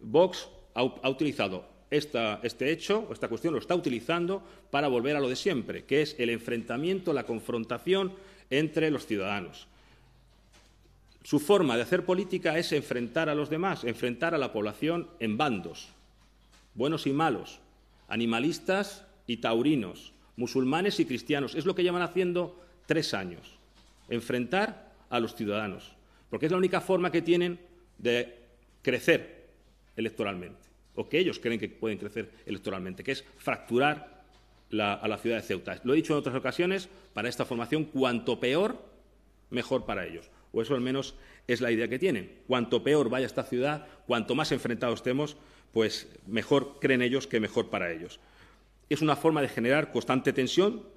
Vox ha, utilizado este hecho, esta cuestión, lo está utilizando para volver a lo de siempre, que es el enfrentamiento, la confrontación entre los ciudadanos. Su forma de hacer política es enfrentar a los demás, enfrentar a la población en bandos, buenos y malos, animalistas y taurinos, musulmanes y cristianos. Es lo que llevan haciendo tres años, enfrentar a los ciudadanos, porque es la única forma que tienen de crecer electoralmente, o que ellos creen que pueden crecer electoralmente, que es fracturar a la ciudad de Ceuta. Lo he dicho en otras ocasiones, para esta formación, cuanto peor, mejor para ellos. O eso al menos es la idea que tienen. Cuanto peor vaya esta ciudad, cuanto más enfrentados estemos, pues mejor creen ellos que mejor para ellos. Es una forma de generar constante tensión